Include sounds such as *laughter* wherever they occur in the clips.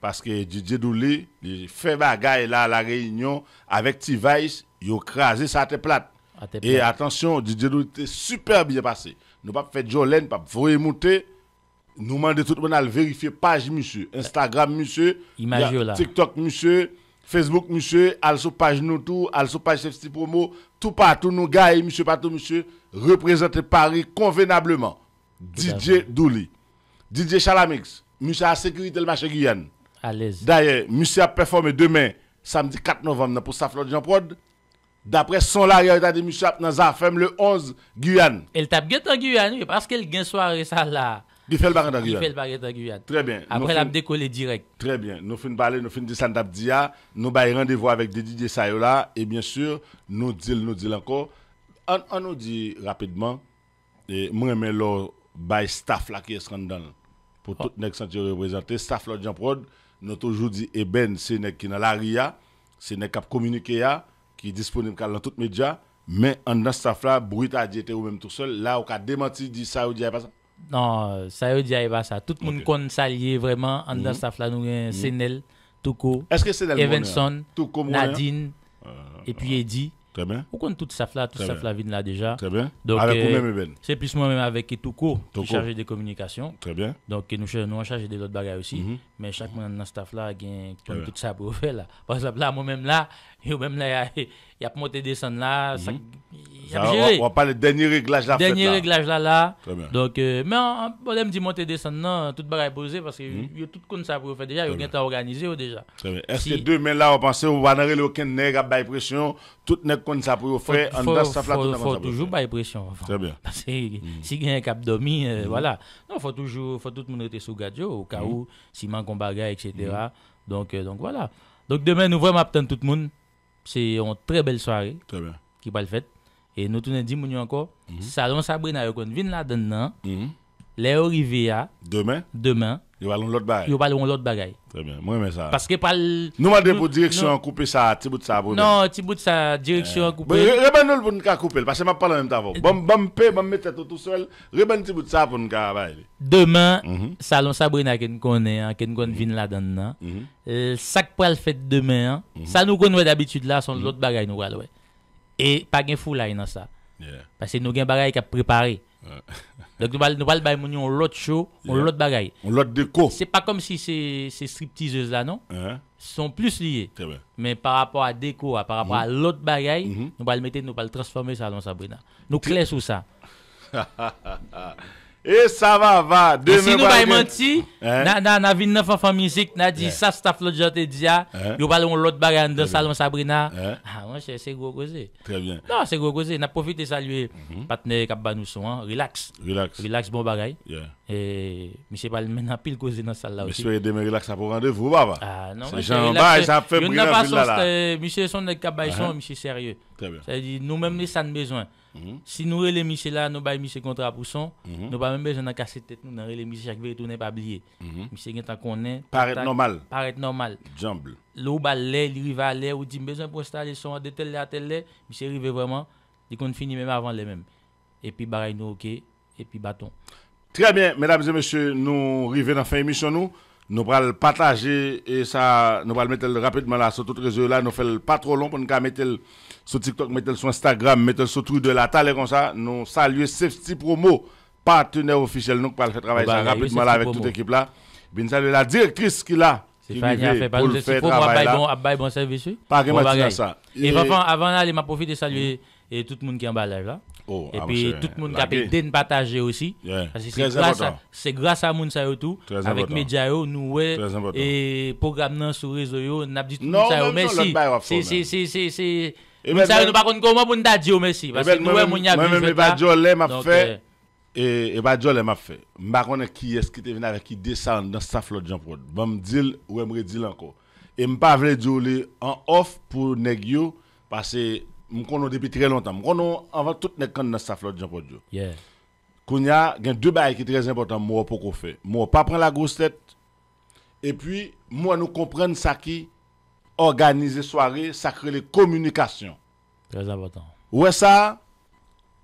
parce que Didier Doulé fait bagaille là à la réunion avec Tivais, il a crasé sa tête plate. Et attention, Didier Doulé était super bien passé. Nous pas fait Jolene, pas voyer monter. Nous demandons tout le monde à vérifier page monsieur, Instagram monsieur, TikTok monsieur, Facebook monsieur, also page nous tout, page FC promo, tout partout nous gars et monsieur partout monsieur représenter Paris convenablement. Didier Doulé. Didier Chalamix monsieur a sécurité le marché Guyane. À D'ailleurs, monsieur a performé demain, samedi 4 novembre, pour sa flotte Jean Prod. D'après son l'arrière il a fait monsieur le 11 Guyane. Elle tape bien en Guyane, parce qu'elle gagne soirée ça là. Il fait le en Guyane. Très bien. Après, elle a décollé direct. Très bien. Nous faisons parler, nous faisons descendre d'Abdia, nous baillons rendez-vous avec Didier Sayola, et bien sûr, nous disons, nous disons encore. On, nous dit rapidement, et moi, mais le bail staff là qui est dans pour tout le monde représenté. Staff de Jean Prod, nous toujours dit Eben, eh c'est qui dans l'aria, c'est nèg qui communiqué qui est disponible dans tous les médias, mais en dans staff là, bruit a dit ou même tout seul, là on a démenti dit ça ou dit pas ça. Non, ça ou dire pas ça. Tout le monde connaît ça vraiment en dans mhm. staff là nous mhm. Senel, Touko, Evanson, Nadine hein? et puis Eddie. Très bien. Vous connaissez tout ça là, toute ça là vient là déjà. Très bien. Donc, avec euh, vous-même, C'est plus moi-même avec Touko, qui est chargé des communications. Très bien. Donc, nous sommes chargés de l'autre bagaille aussi. Mhm. Mais chaque monde dans staff là, il y a tout ça pour faire là. Par exemple, là, moi-même là, et *laughs* même là, il a monté des sons là. ça, mhm. on, va, voit pas le dernier réglage là. Dernier réglage là Très bien. Donc, euh, mais on, on me dit monter des sons non, toute bagaille posée parce que il mhm. y a tout comme ça pour faire déjà, il y a temps organisé oh, déjà. Est-ce si... que demain là, on pense qu'on va n'arriver aucun nègre à bail pression, tout nègre comme ça pour faire, on danse ça faut toujours pas pression. Très bien. Parce que mhm. si quelqu'un un cap euh, voilà. Non, faut toujours, faut tout le monde être sous gadjo au cas où, si manque un bagage, etc. Donc, euh, donc voilà. Donc demain, nous vraiment attendre tout le monde. Se yon prebel soare ki pal fet. E nou toune di mouni anko. Salon Sabri na yo kon. Vin la den nan. Mhm. Le orive ya. Deman. Deman. Yobal yon lot bagay? Yobal yon lot bagay. Très bien, mwen men sa. Paske pal... Nou mande pou direksyon koupe sa, ti bout sa. Non, ti bout sa, direksyon koupe. Eh. Reben nou pou nou ka koupe, paske ma palan même ta vok. Bam pe, bam mette to tout sol, reben ti bout sa pou nou ka bay. Deman, mhm. salon Sabrina ken konen, hein, ken kon vin la dan nan. Mhm. Euh, sak pral fet deman, hein. mhm. sa nou kon wè d'habitude la, son lot bagay nou wè. E pa gen fou la yon sa. Paske nou gen bagay ka préparer. *laughs* Donc, nous allons pas le l'autre show, on l'autre bagaille. l'autre déco. C'est pas comme si ces, ces stripteaseuses là, non? Hein? Sont plus liées. Mais par rapport à déco, par rapport à mm-hmm. l'autre bagaille, mm-hmm. nous allons le mettre, nous allons le transformer ça dans Sabrina. Nous clés sur ça. *laughs* Et ça va, va. Demain, si nous pas menti, hein? na na na vin neuf enfants musique, na dit hein? ça staff l'autre jour te dit ah, Nous hein? yo de l'autre bagarre dans salon Sabrina. Ah mon cher, c'est gros causé. Très bien. Non, c'est gros causé, n'a profité saluer mhm. partenaire qui nous son, relax. Relax. Relax bon bagaille. Et monsieur pas maintenant pile causé dans salle là aussi. Monsieur demain relax ça pour rendez-vous papa. Ah non, c'est Jean Bay, ça fait brillant là. Monsieur son qui ba monsieur sérieux. Très bien. Ça dit nous même nous ça besoin. Mhm. Si nous relèvons Michel là, nous baillons Michel contrat pour son, mhm. nous pas même besoin de casser tête, nous relèvons Michel chaque que nous pas oublié. Mhm. Michel est connaît. Paraît normal. Paraît normal. Jumble. L'eau balai, le l'air. ou dit besoin pour installer son de tel à tel, Michel arrive vraiment, dès qu'on finit même avant les mêmes. Et puis, pareil, nous, ok, et puis bâton. Très bien, mesdames et messieurs, nous arrivons à la fin de l'émission. Nous allons partager et ça, nous allons mettre rapidement là sur les réseau là. Nous faisons pas trop long pour nous mettre sur TikTok, sur Instagram, mettre sur de la T'as comme ça. Nous saluons Safety Promo, partenaire officiel. Nous allons faire travailler bah, rapidement avec toute l'équipe là. allons saluer la directrice qui là. C'est pas fait pas le travail là. Bon, bon service. Pas que ça. Et avant d'aller, m'a de saluer tout le monde qui est en bas là. Oh, et ah, puis tout le monde qui a aidé partager aussi. Parce que c'est grâce, à moun ça tout, avec Mediao, nous, et programme sur les réseau, nous avons dit tout ça. Non, merci. C'est. Nous savons pas comment pour nous dire merci. Eh parce ben, que nous, nous avons dit. moi pas Jolé m'a fait. Euh, et pas Jolé m'a fait. Je ne sais pas qui est qui est venu avec qui descend dans sa flotte Jean-Paul. Je me dis, ou je me dis encore. Et je ne veux pas dire en off pour Negio, parce que m'kono depuis très longtemps m'kono avant tout le monde dans sa flotte, Jean Paul Dieu yeah y a deux bails qui sont très important moi pour qu'on fait moi pas prendre la grosse tête et puis moi nous comprendre ce qui organiser soirée crée les communications très important ouais ça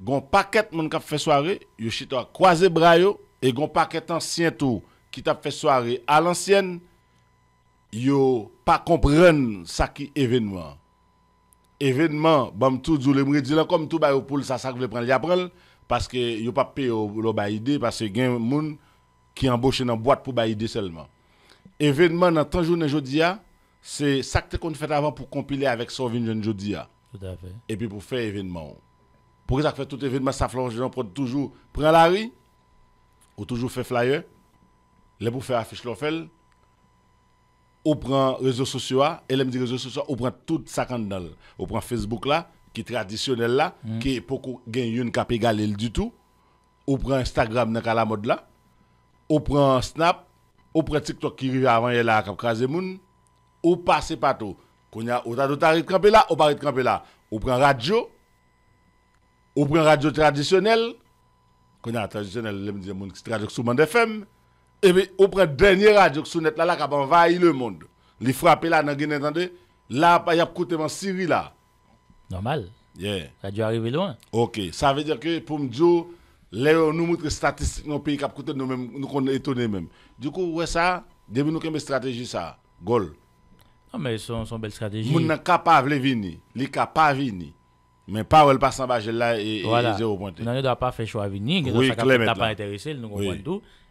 gon paquet monde qui fait soirée yo chita croiser bras et gon paquet ancien tout qui t'a fait soirée à l'ancienne yo pas comprendre ça qui événement événement, bam tout le me dit là comme tout ba pour ça ça veut prendre prendre parce que yo pas payé le ba idée parce que gen moun qui embauché dans la boîte pour ba seulement. Événement dans tant journée jodia, c'est ça que qu'on fait avant pour compiler avec Sauvin jeune jodia. Tout à fait. Et puis pour faire événement. Pour ça fait tout événement ça fait pour toujours prendre la rue ou toujours faire flyer, les pour faire affiche l'offel on prend réseaux sociaux, et les réseaux sociaux, on prend tout ça dans On prend Facebook là, qui est traditionnel là, qui mm. est beaucoup gagné une cap égalé du tout. On prend Instagram dans la mode là. On prend Snap, on prend TikTok qui arrive avant là cap craser moun. On passe partout. Qu'on a on t'a camper là, on pas camper là. On prend radio. On prend radio traditionnel Qu'on a traditionnelle, les moun qui traduisent sous FM. Et eh puis, on prend dernière radio sur là, là, qui a envahi le monde. Les frapper là, dans entendez Là, il y a côté en Syrie là. Normal. Yeah. Ça a dû arriver loin. Ok. Ça veut dire que pour me dire, là, euh, nous montre statistiques dans le pays qui a coûté nous même, nous sommes étonnés même. Du coup, ouais, ça, depuis nous, une stratégie ça Gol. Non, mais son, une belle stratégie. Nous sommes capable de venir. Nous capable de venir. Mais pas où elle passe en bas, là, et, voilà. et zéro ne doit pas faire choix à venir. Oui, ça n'a pas intéressé, nous comprenons oui. tout.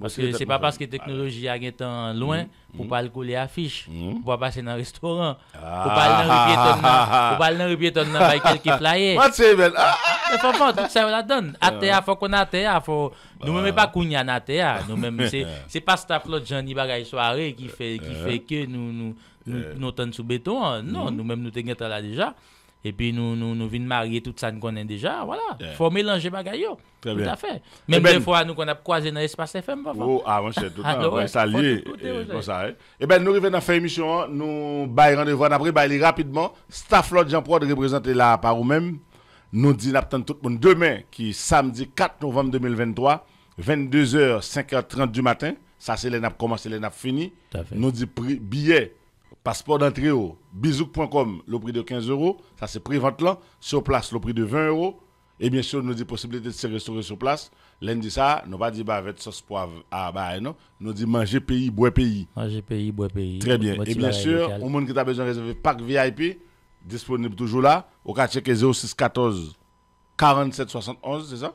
Parce que c'est pas parce que technologie a gagné loin mm-hmm. pour pas le coller affiche, mm-hmm. pour pas passer dans un restaurant, pour pas aller dans le ah. piéton, *laughs* pour pas aller dans flyers. Ben, ah. Mais papa, tout ça la donne. terre faut qu'on atea faut nous bah. même pas qu'on y en terre nous même c'est *laughs* c'est pas gens qui Johnny bagaille soirée qui fait qui fait que nous nous nous sous béton. Non, mm-hmm. nous même nous t'en là déjà et puis nous nous nous vîmes marier tout ça nous connaissons déjà voilà il faut mélanger bagaille tout à fait eh même ben, des fois nous qu'on a croisé dans l'espace FM parfois oh ah mon cher tout à *laughs* ah, temps salut ça comme eh, ça et eh ben nous revenons à faire émission hein. nous bail rendez-vous après bail rapidement staff Lord Jean Prod représenté là par vous même nous dit n'attend tout le monde demain qui est samedi 4 novembre 2023 22h 5h30 du matin ça c'est les n'a commencé les n'a fini nous dit billet Passeport d'entrée, oh. bisouk.com, le prix de 15 euros. Ça, c'est pré-vente là. Sur place, le prix de 20 euros. Et bien sûr, nous dit possibilité de se restaurer sur place. Lundi, ça, nous pas dit bah, avec sauce poivre à ah, bah, non. Nous dit manger pays, boire pays. Manger pays, boire pays. Très bien. Et bien sûr, au monde qui a besoin de réserver pack VIP, disponible toujours là. Au quartier 0614 47 71, c'est ça?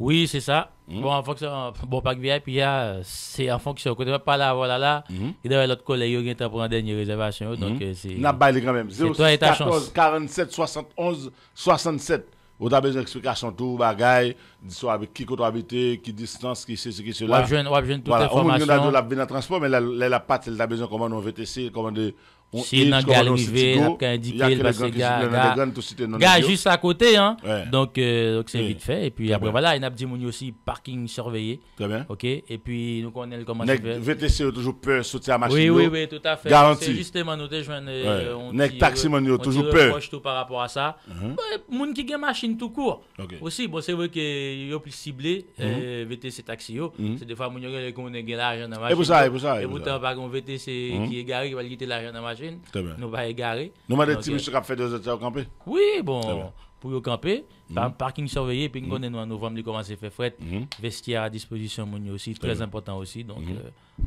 Oui, c'est ça. Mmh. Bon, en fonction, bon, parc VIP, c'est en fonction. Quand tu pas à voilà là, il hmm. et derrière l'autre collègue, il y a temps pour la dernière réservation. Hmm. Donc, euh, c'est. N'a pas quand même. 0 14 47 71 67. Vous avez besoin d'explications tout, bagaille, soit avec qui tu habites, qui distance, qui c'est, qui cela. Ou jeune, ou jeune, toute voilà. information. On a de la transport, mais la, la, la patte, elle a besoin comment on VTC, comment de si nan galrive, indiquer ka indike, parce que gars juste à côté, hein. Ouais. Donc, euh, c'est vite fait. Et puis après, voilà, il y a dit aussi parking surveillé. Très bien. Ok. Et puis, nous connaissons comment ça fait. VTC toujours peur sauter à machine. Oui, oui, oui, tout à fait. Garanti. C'est justement, nous déjoignons. Euh, ouais. Euh, Nèg taxi, man, toujours peur. On tout par rapport à ça. Uh-huh. monde qui gagne machine tout court. Aussi, bon, c'est vrai qu'il y a plus ciblé, uh-huh. euh, VTC taxi, uh-huh. C'est des fois, moun yo, eh, qu'on gagne l'argent dans machine. Et pour ça, et pour ça. Et pourtant, par contre, VTC qui est garé, il va quitter l'argent dans machine nous va égarer. Nous m'a dit petits qui fait deux heures camper. Oui, bon, pour y camper, mhm. parking surveillé, puis nous mhm. en novembre, il commencer à faire fret. Mhm. Vestiaire à disposition, aussi, très important aussi. Donc, euh,